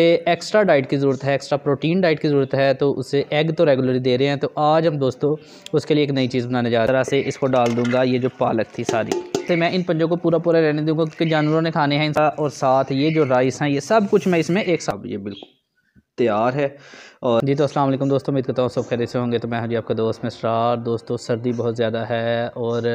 extra diet की ज़रूरत है एक्स्ट्रा प्रोटीन डाइट की ज़रूरत है तो उसे एग तो रेगुलरली दे रहे हैं तो आज हम दोस्तों उसके लिए एक नई चीज़ बनाने जा रहा से इसको डाल दूंगा ये जो पालक थी सारी तो मैं इन पंजों को पूरा पूरा रहने दूंगा क्योंकि जानवरों ने खाने हैं इनका और साथ ये जो राइस हैं ये सब कुछ मैं इसमें एक साथ ये बिल्कुल तैयार है और जी तो असल दोस्तों उम्मीद करता हूँ सब खैर से होंगे तो मैं हाँ जी आपका दोस्त में मिसरार दोस्तों सर्दी बहुत ज़्यादा है और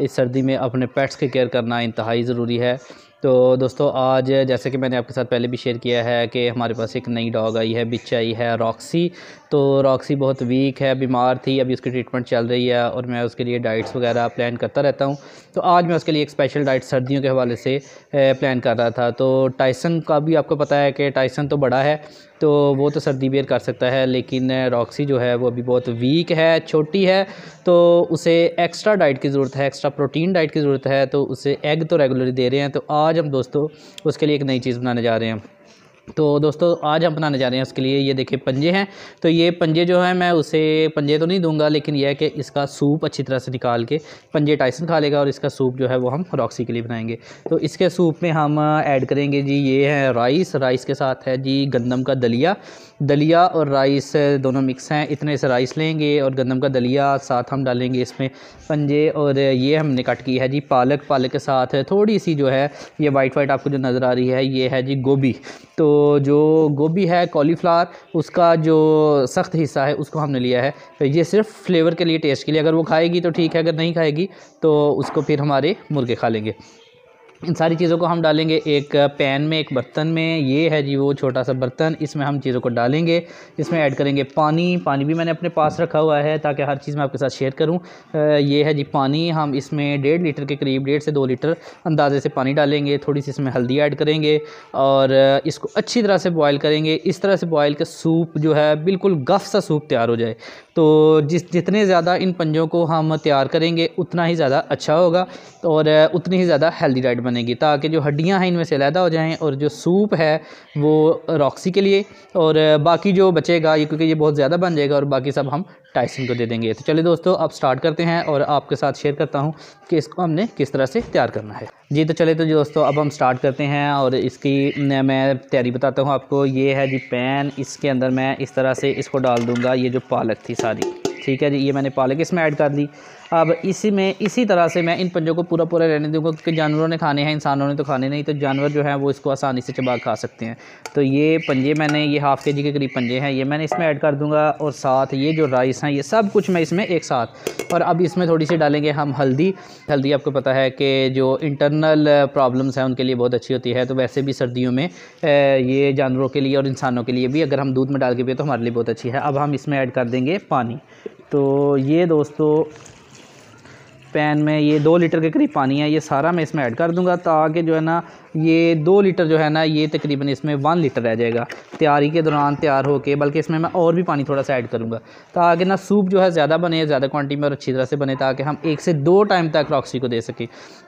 इस सर्दी में अपने पेट्स की केयर करना इंतहाई ज़रूरी है तो दोस्तों आज जैसे कि मैंने आपके साथ पहले भी शेयर किया है कि हमारे पास एक नई डॉग आई है बिच आई है रॉक्सी तो रॉक्सी बहुत वीक है बीमार थी अभी उसकी ट्रीटमेंट चल रही है और मैं उसके लिए डाइट्स वगैरह प्लान करता रहता हूँ तो आज मैं उसके लिए एक स्पेशल डाइट सर्दियों के हवाले से प्लान कर रहा था तो टाइसन का भी आपको पता है कि टाइसन तो बड़ा है तो वो तो सर्दी बेयर कर सकता है लेकिन रॉक्सी जो है वो अभी बहुत वीक है छोटी है तो उसे एक्स्ट्रा डाइट की ज़रूरत है एक्स्ट्रा प्रोटीन डाइट की ज़रूरत है तो उसे एग तो रेगुलरली दे रहे हैं तो आज आज हम दोस्तों उसके लिए एक नई चीज़ बनाने जा रहे हैं तो दोस्तों आज हम बनाने जा रहे हैं उसके लिए ये देखिए पंजे हैं तो ये पंजे जो है मैं उसे पंजे तो नहीं दूंगा लेकिन यह है कि इसका सूप अच्छी तरह से निकाल के पंजे टाइसन खा लेगा और इसका सूप जो है वो हम रॉक्सी के लिए बनाएंगे तो इसके सूप में हम ऐड करेंगे जी ये है राइस राइस के साथ है जी गंदम का दलिया दलिया और राइस दोनों मिक्स हैं इतने से राइस लेंगे और गंदम का दलिया साथ हम डालेंगे इसमें पंजे और ये हमने कट की है जी पालक पालक के साथ थोड़ी सी जो है ये वाइट वाइट आपको जो नज़र आ रही है ये है जी गोभी तो जो गोभी है कॉलीफ्लावर उसका जो सख्त हिस्सा है उसको हमने लिया है तो ये सिर्फ फ्लेवर के लिए टेस्ट के लिए अगर वो खाएगी तो ठीक है अगर नहीं खाएगी तो उसको फिर हमारे मुर्गे खा लेंगे इन सारी चीज़ों को हम डालेंगे एक पैन में एक बर्तन में ये है जी वो छोटा सा बर्तन इसमें हम चीज़ों को डालेंगे इसमें ऐड करेंगे पानी पानी भी मैंने अपने पास रखा हुआ है ताकि हर चीज़ मैं आपके साथ शेयर करूँ ये है जी पानी हम इसमें डेढ़ लीटर के करीब डेढ़ से दो लीटर अंदाजे से पानी डालेंगे थोड़ी सी इसमें हल्दी ऐड करेंगे और इसको अच्छी तरह से बॉयल करेंगे इस तरह से बॉयल का सूप जो है बिल्कुल गफ सा सूप तैयार हो जाए तो जिस जितने ज़्यादा इन पंजों को हम तैयार करेंगे उतना ही ज़्यादा अच्छा होगा और उतनी ही ज़्यादा हेल्दी डाइट बनेगी ताकि जो हड्डियाँ हैं इनमें से लैदा हो जाएँ और जो सूप है वो रॉक्सी के लिए और बाकी जो बचेगा ये क्योंकि ये बहुत ज़्यादा बन जाएगा और बाकी सब हम टाइसन को दे देंगे तो चलिए दोस्तों अब स्टार्ट करते हैं और आपके साथ शेयर करता हूँ कि इसको हमने किस तरह से तैयार करना है जी तो चले तो दोस्तों अब हम स्टार्ट करते हैं और इसकी मैं तैयारी बताता हूँ आपको ये है जी पैन इसके अंदर मैं इस तरह से इसको डाल दूँगा ये जो पालक थी सारी ठीक है जी ये मैंने पालक इसमें ऐड कर दी अब इसी में इसी तरह से मैं इन पंजों को पूरा पूरा रहने दूँगा क्योंकि जानवरों ने खाने हैं इंसानों ने तो खाने नहीं तो जानवर जो है वो इसको आसानी से चबा खा सकते हैं तो ये पंजे मैंने ये हाफ़ के जी के करीब पंजे हैं ये मैंने इसमें ऐड कर दूँगा और साथ ये जो राइस हैं ये सब कुछ मैं इसमें एक साथ और अब इसमें थोड़ी सी डालेंगे हम हल्दी हल्दी आपको पता है कि जो इंटरनल प्रॉब्लम्स हैं उनके लिए बहुत अच्छी होती है तो वैसे भी सर्दियों में ये जानवरों के लिए और इंसानों के लिए भी अगर हम दूध में डाल के पिए तो हमारे लिए बहुत अच्छी है अब हम इसमें ऐड कर देंगे पानी तो ये दोस्तों पैन में ये दो लीटर के करीब पानी है ये सारा मैं इसमें ऐड कर दूंगा ताकि जो है ना ये दो लीटर जो है ना ये तकरीबन इसमें वन लीटर रह जाएगा तैयारी के दौरान तैयार होके बल्कि इसमें मैं और भी पानी थोड़ा सा ऐड करूँगा ताकि ना सूप जो है ज़्यादा बने ज़्यादा क्वान्टी में और अच्छी तरह से बने ताकि हम एक से दो टाइम तक रॉक्सी को दे सकें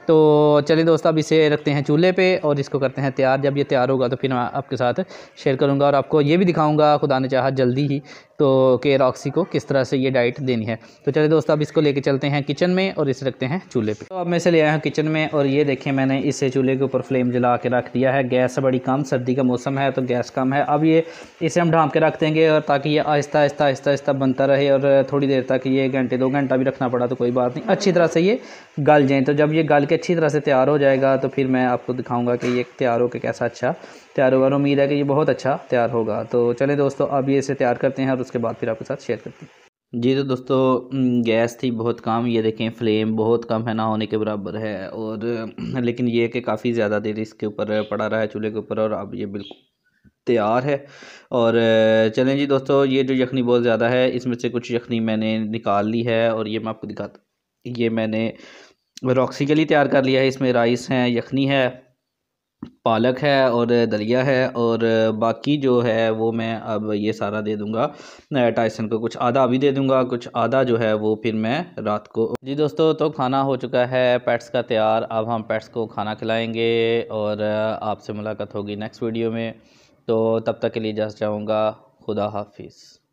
तो चलिए दोस्तों अब इसे रखते हैं चूल्हे पर और इसको करते हैं तैयार जब ये तैयार होगा तो फिर मैं आपके साथ शेयर करूँगा और आपको ये भी दिखाऊँगा खुदा ने चाह जल्दी ही तो के रॉक्सी को किस तरह से ये डाइट देनी है तो चलिए दोस्तों अब इसको लेके चलते हैं किचन में और इसे रखते हैं चूल्हे पे तो अब मैं इसे ले आया हूँ किचन में और ये देखें मैंने इसे चूल्हे के ऊपर फ्लेम जला के रख दिया है गैस बड़ी कम सर्दी का मौसम है तो गैस कम है अब ये इसे हम ढांप के रख देंगे और ताकि ये आहिस्ता आहिस्ता आहिस्ता आहिस्ता बनता रहे और थोड़ी देर तक ये घंटे दो घंटा भी रखना पड़ा तो कोई बात नहीं अच्छी तरह से ये गल जाएँ तो जब ये गल के अच्छी तरह से तैयार हो जाएगा तो फिर मैं आपको दिखाऊँगा कि ये तैयार होकर कैसा अच्छा तैयार होगा और उम्मीद है कि ये बहुत अच्छा तैयार होगा तो चले दोस्तों अब ये इसे तैयार करते हैं और उसके बाद फिर आपके साथ शेयर करते हैं जी तो दोस्तों गैस थी बहुत कम ये देखें फ्लेम बहुत कम है ना होने के बराबर है और लेकिन ये कि काफ़ी ज़्यादा देर इसके ऊपर पड़ा रहा है चूल्हे के ऊपर और अब ये बिल्कुल तैयार है और चलें जी दोस्तों ये जो यखनी बहुत ज़्यादा है इसमें से कुछ यखनी मैंने निकाल ली है और ये मैं आपको दिखाता ये मैंने रॉक्सी के लिए तैयार कर लिया है इसमें राइस हैं यखनी है पालक है और दलिया है और बाकी जो है वो मैं अब ये सारा दे दूँगा टाइसन को कुछ आधा अभी दे दूंगा कुछ आधा जो है वो फिर मैं रात को जी दोस्तों तो खाना हो चुका है पेट्स का तैयार अब हम पेट्स को खाना खिलाएंगे और आपसे मुलाकात होगी नेक्स्ट वीडियो में तो तब तक के लिए जस्ट जाऊँगा खुदा हाफिज़